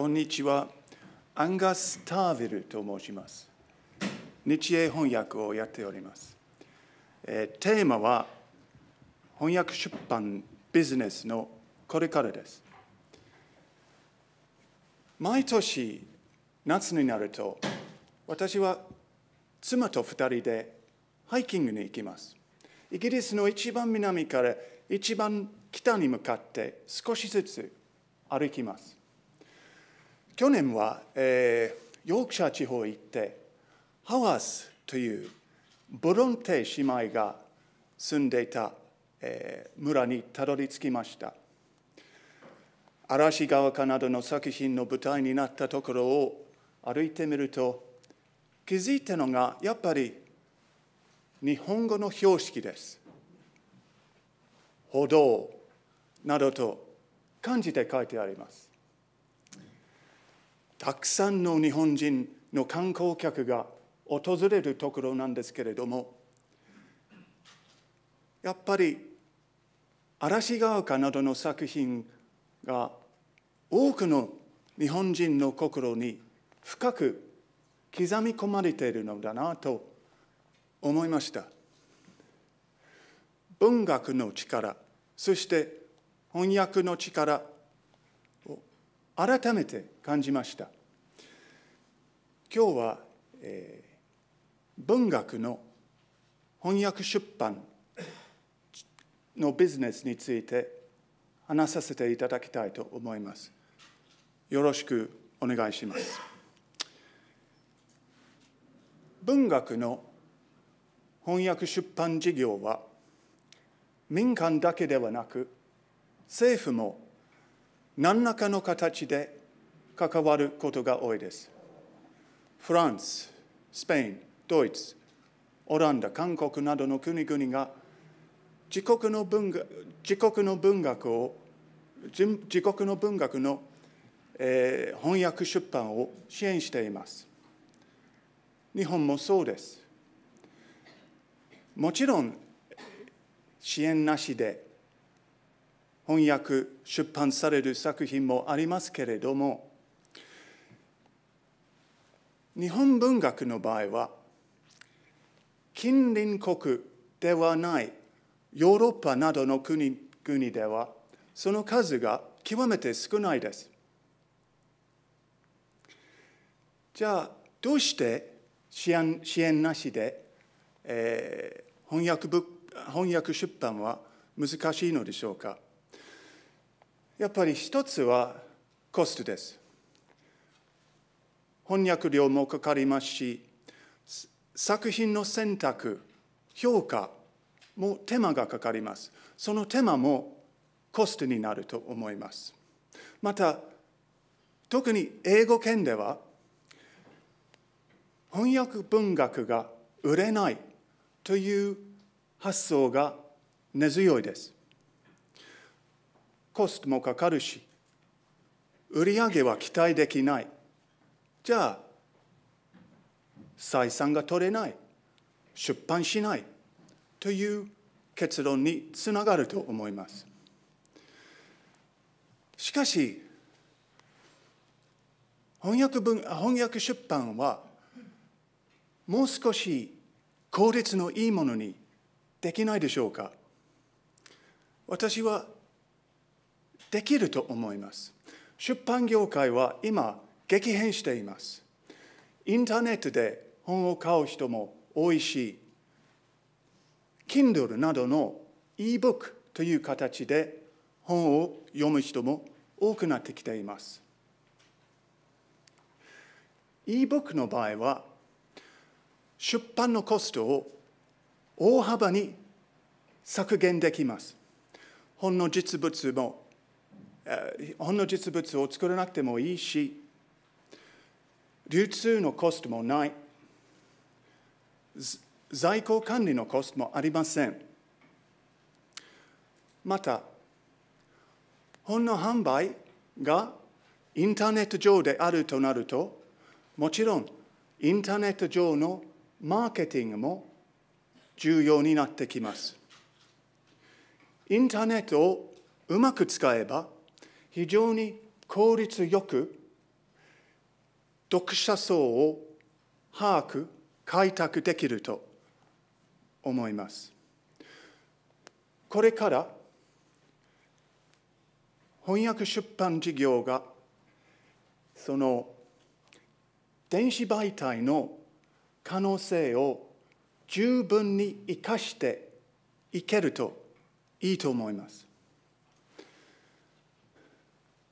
こんにちは。アンガス・ターヴィルと申します。日英翻訳をやっております。えー、テーマは、翻訳出版ビジネスのこれからです。毎年夏になると、私は妻と2人でハイキングに行きます。イギリスの一番南から一番北に向かって少しずつ歩きます。去年は、えー、ヨークシャー地方へ行ってハワスというブロンテ姉妹が住んでいた、えー、村にたどり着きました嵐川かなどの作品の舞台になったところを歩いてみると気づいたのがやっぱり日本語の標識です歩道などと漢字で書いてありますたくさんの日本人の観光客が訪れるところなんですけれどもやっぱり嵐が丘などの作品が多くの日本人の心に深く刻み込まれているのだなと思いました文学の力そして翻訳の力改めて感じました今日は、えー、文学の翻訳出版のビジネスについて話させていただきたいと思いますよろしくお願いします文学の翻訳出版事業は民間だけではなく政府も何らかの形で関わることが多いです。フランス、スペイン、ドイツ、オランダ、韓国などの国々が自国の文自国の文学を自国の文学の、えー、翻訳出版を支援しています。日本もそうです。もちろん支援なしで翻訳出版される作品もありますけれども日本文学の場合は近隣国ではないヨーロッパなどの国々ではその数が極めて少ないです。じゃあどうして支援支援なしで、えー、翻訳翻訳出版は難しいのでしょうかやっぱり一つはコストです。翻訳料もかかりますし、作品の選択、評価も手間がかかります。その手間もコストになると思います。また、特に英語圏では、翻訳文学が売れないという発想が根強いです。コストもかかるし、売り上げは期待できない。じゃあ、採算が取れない、出版しないという結論につながると思います。しかし、翻訳文翻訳出版は、もう少し効率のいいものにできないでしょうか。私はできると思います。出版業界は今、激変しています。インターネットで本を買う人も多いし、Kindle などの ebook という形で本を読む人も多くなってきています。ebook の場合は、出版のコストを大幅に削減できます。本の実物もほんの実物を作らなくてもいいし流通のコストもない在庫管理のコストもありませんまた本の販売がインターネット上であるとなるともちろんインターネット上のマーケティングも重要になってきますインターネットをうまく使えば非常に効率よく読者層を把握開拓できると思いますこれから翻訳出版事業がその電子媒体の可能性を十分に生かしていけるといいと思います。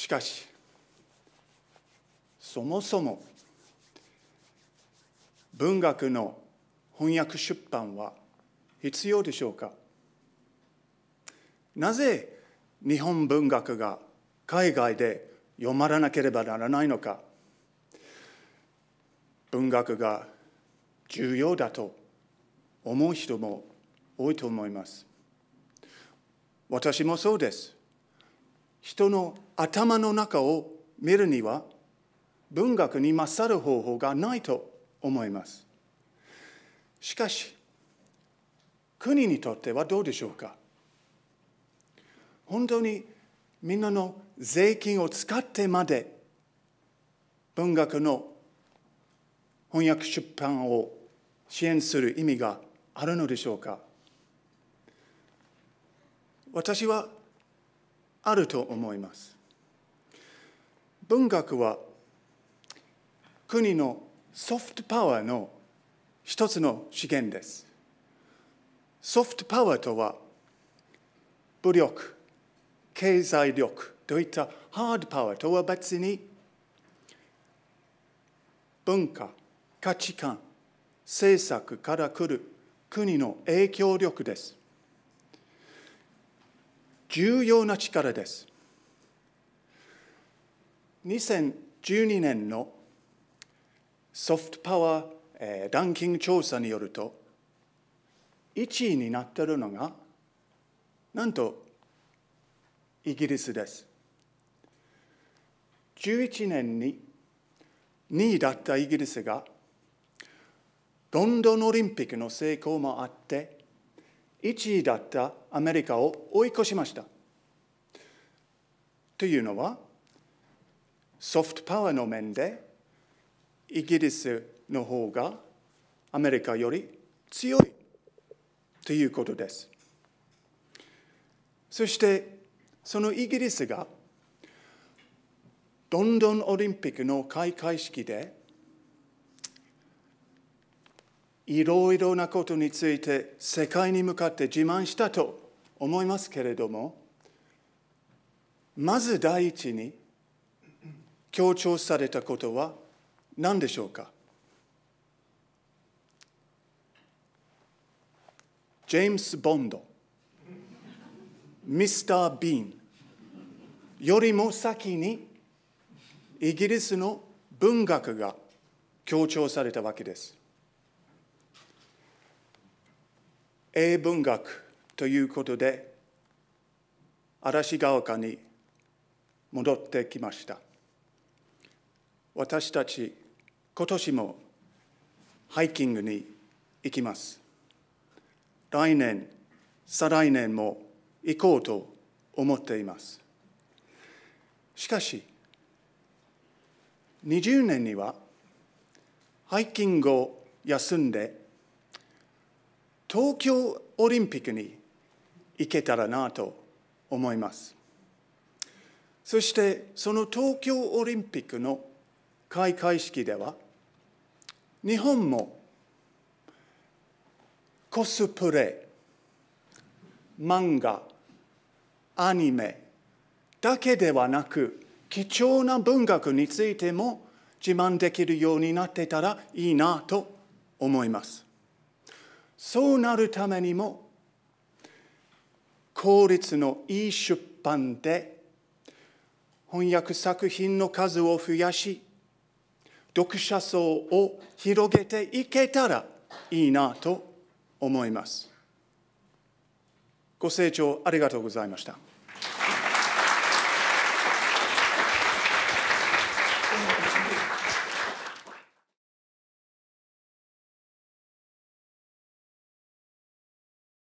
しかしそもそも文学の翻訳出版は必要でしょうかなぜ日本文学が海外で読まらなければならないのか文学が重要だと思う人も多いと思います私もそうです人の頭の中を見るには文学に勝る方法がないと思います。しかし国にとってはどうでしょうか本当にみんなの税金を使ってまで文学の翻訳出版を支援する意味があるのでしょうか私はあると思います文学は国のソフトパワーの一つの資源ですソフトパワーとは武力経済力といったハードパワーとは別に文化価値観政策から来る国の影響力です重要な力です2012年のソフトパワー、えー、ランキング調査によると1位になっているのがなんとイギリスです11年に2位だったイギリスがロンドンオリンピックの成功もあって1位だったアメリカを追い越しました。というのはソフトパワーの面でイギリスの方がアメリカより強いということです。そしてそのイギリスがロンドンオリンピックの開会式でいろいろなことについて世界に向かって自慢したと思いますけれどもまず第一に強調されたことは何でしょうかジェームス・ボンドミスター・ビーンよりも先にイギリスの文学が強調されたわけです。英文学ということで嵐ヶ丘に戻ってきました私たち今年もハイキングに行きます来年再来年も行こうと思っていますしかし20年にはハイキングを休んで東京オリンピックに行けたらなと思いますそしてその東京オリンピックの開会式では日本もコスプレ漫画アニメだけではなく貴重な文学についても自慢できるようになってたらいいなと思います。そうなるためにも効率のいい出版で翻訳作品の数を増やし読者層を広げていけたらいいなと思います。ご清聴ありがとうございました。